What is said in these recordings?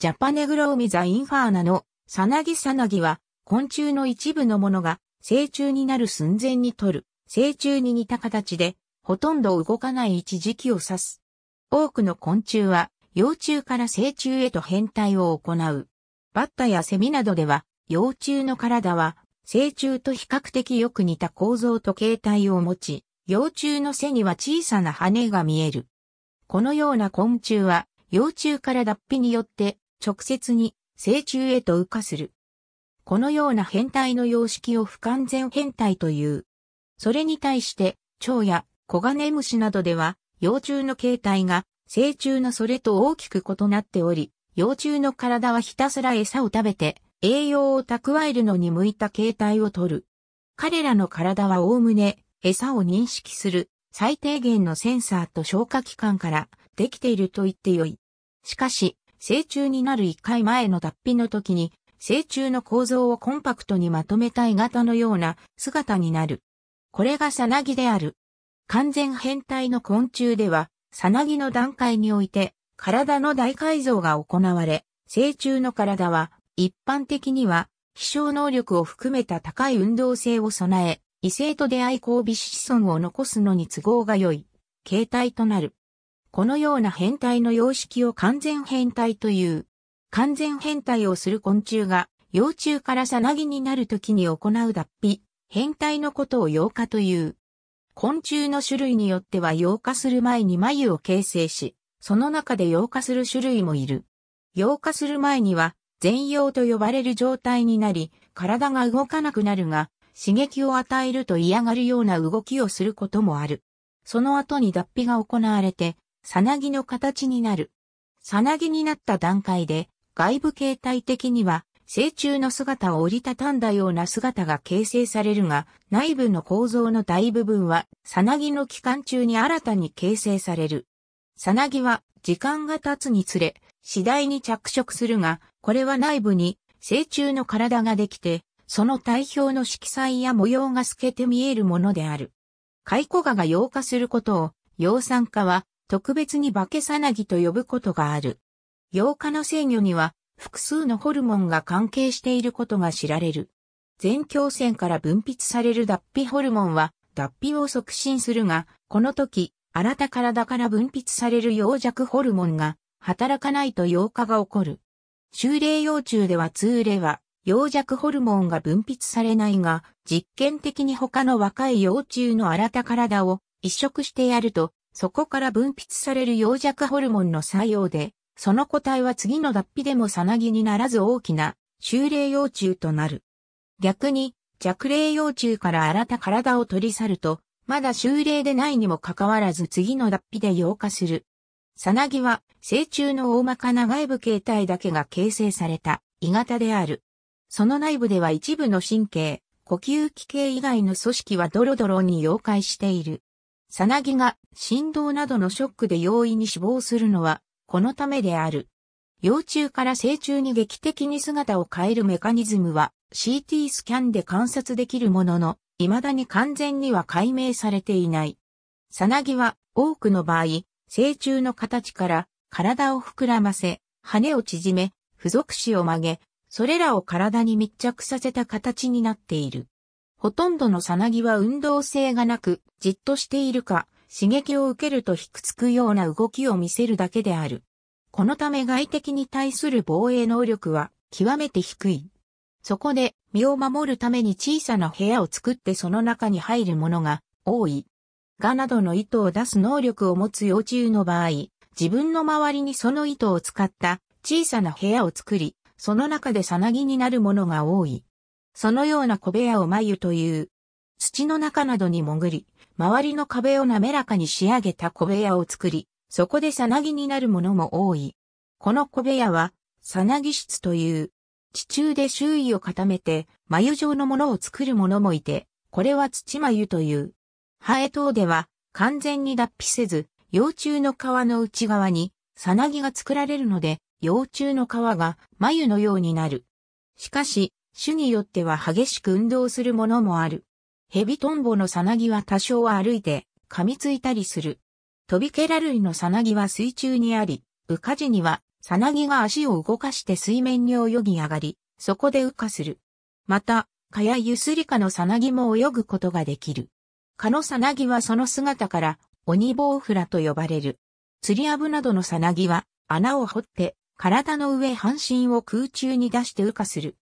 ジャパネグロウミザインファーナのサナギサナギは昆虫の一部のものが成虫になる寸前に取る、成虫に似た形でほとんど動かない一時期を指す。多くの昆虫は幼虫から成虫へと変態を行う。バッタやセミなどでは幼虫の体は成虫と比較的よく似た構造と形態を持ち、幼虫の背には小さな羽が見える。このような昆虫は幼虫から脱皮によって直接に成虫へと羽化する。このような変態の様式を不完全変態という。それに対して、蝶やコガネムシなどでは、幼虫の形態が成虫のそれと大きく異なっており、幼虫の体はひたすら餌を食べて、栄養を蓄えるのに向いた形態をとる。彼らの体はおおむね、餌を認識する最低限のセンサーと消化器官からできていると言ってよい。しかし、成虫になる1回前の脱皮の時に、成虫の構造をコンパクトにまとめたい型のような姿になる。これがサナギである。完全変態の昆虫では、サナギの段階において、体の大改造が行われ、成虫の体は、一般的には、飛翔能力を含めた高い運動性を備え、異性と出会い交尾子孫を残すのに都合が良い、形態となる。このような変態の様式を完全変態という。完全変態をする昆虫が、幼虫からさなぎになる時に行う脱皮、変態のことを幼化という。昆虫の種類によっては幼化する前に眉を形成し、その中で幼化する種類もいる。幼化する前には、全容と呼ばれる状態になり、体が動かなくなるが、刺激を与えると嫌がるような動きをすることもある。その後に脱皮が行われて、さなぎの形になる。さなぎになった段階で、外部形態的には、成虫の姿を折りたたんだような姿が形成されるが、内部の構造の大部分は、さなぎの期間中に新たに形成される。さなぎは、時間が経つにつれ、次第に着色するが、これは内部に、成虫の体ができて、その体表の色彩や模様が透けて見えるものである。カイコガが溶化することを、溶酸化は、特別に化けさなぎと呼ぶことがある。妖日の制御には複数のホルモンが関係していることが知られる。前胸腺から分泌される脱皮ホルモンは脱皮を促進するが、この時、新た体から分泌される陽弱ホルモンが働かないと陽化が起こる。修霊幼虫では通例は、陽弱ホルモンが分泌されないが、実験的に他の若い幼虫の新た体を移植してやると、そこから分泌される陽弱ホルモンの作用で、その個体は次の脱皮でもさなぎにならず大きな修霊幼虫となる。逆に、弱霊幼虫から新た体を取り去ると、まだ修霊でないにもかかわらず次の脱皮で溶化する。さなぎは、成虫の大まかな外部形態だけが形成された、鋳型である。その内部では一部の神経、呼吸器系以外の組織はドロドロに溶解している。さなぎが振動などのショックで容易に死亡するのは、このためである。幼虫から成虫に劇的に姿を変えるメカニズムは CT スキャンで観察できるものの、未だに完全には解明されていない。さなぎは多くの場合、成虫の形から体を膨らませ、羽を縮め、付属肢を曲げ、それらを体に密着させた形になっている。ほとんどのサナギは運動性がなく、じっとしているか、刺激を受けるとひくつくような動きを見せるだけである。このため外敵に対する防衛能力は極めて低い。そこで身を守るために小さな部屋を作ってその中に入るものが多い。ガなどの糸を出す能力を持つ幼虫の場合、自分の周りにその糸を使った小さな部屋を作り、その中でサナギになるものが多い。そのような小部屋を眉という。土の中などに潜り、周りの壁を滑らかに仕上げた小部屋を作り、そこでさなぎになるものも多い。この小部屋は、さなぎ室という、地中で周囲を固めて、眉状のものを作るものもいて、これは土眉という。ハエ等では、完全に脱皮せず、幼虫の皮の内側に、さなぎが作られるので、幼虫の皮が眉のようになる。しかし、種によっては激しく運動するものもある。ヘビトンボのサナギは多少は歩いて噛みついたりする。トビケラ類のサナギは水中にあり、羽化時にはサナギが足を動かして水面に泳ぎ上がり、そこで羽化する。また、蚊やユスリカのサナギも泳ぐことができる。蚊のサナギはその姿から鬼ボウフラと呼ばれる。釣りアブなどのサナギは穴を掘って体の上半身を空中に出して羽化する。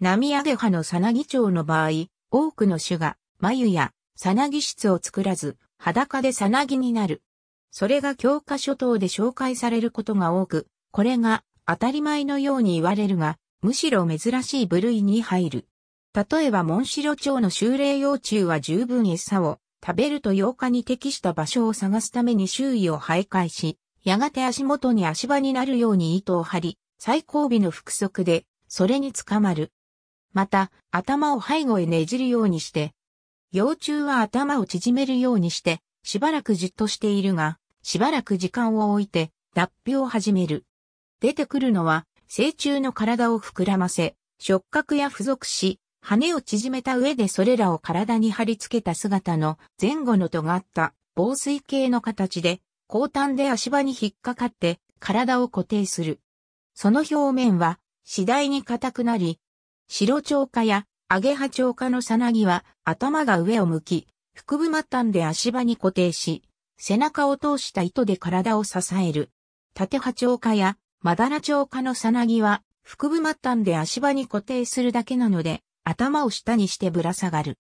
波上げ派のさなぎ町の場合、多くの種が眉やさなぎ質を作らず、裸でさなぎになる。それが教科書等で紹介されることが多く、これが当たり前のように言われるが、むしろ珍しい部類に入る。例えば、モンシロチョウの修霊幼虫は十分餌を食べると8日に適した場所を探すために周囲を徘徊し、やがて足元に足場になるように糸を張り、最後尾の腹足で、それに捕まる。また、頭を背後へねじるようにして、幼虫は頭を縮めるようにして、しばらくじっとしているが、しばらく時間を置いて、脱皮を始める。出てくるのは、成虫の体を膨らませ、触覚や付属し、羽を縮めた上でそれらを体に貼り付けた姿の前後の尖った防水系の形で、後端で足場に引っかかって体を固定する。その表面は次第に硬くなり、白蝶花やアゲハ蝶花のさなぎは頭が上を向き、腹部末端で足場に固定し、背中を通した糸で体を支える。縦波蝶花やマダラ蝶花のさなぎは腹部末端で足場に固定するだけなので、頭を下にしてぶら下がる。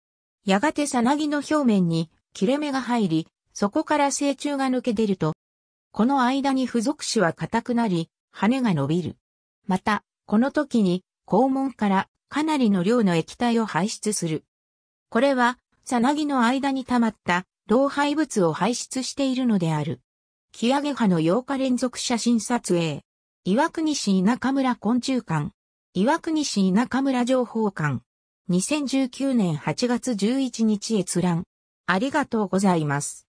やがてさなぎの表面に切れ目が入り、そこから成虫が抜け出ると、この間に付属種は硬くなり、羽が伸びる。また、この時に、肛門からかなりの量の液体を排出する。これは、さなぎの間に溜まった老廃物を排出しているのである。木上派の8日連続写真撮影。岩国市中村昆虫館。岩国市中村情報館。2019年8月11日閲覧。ありがとうございます。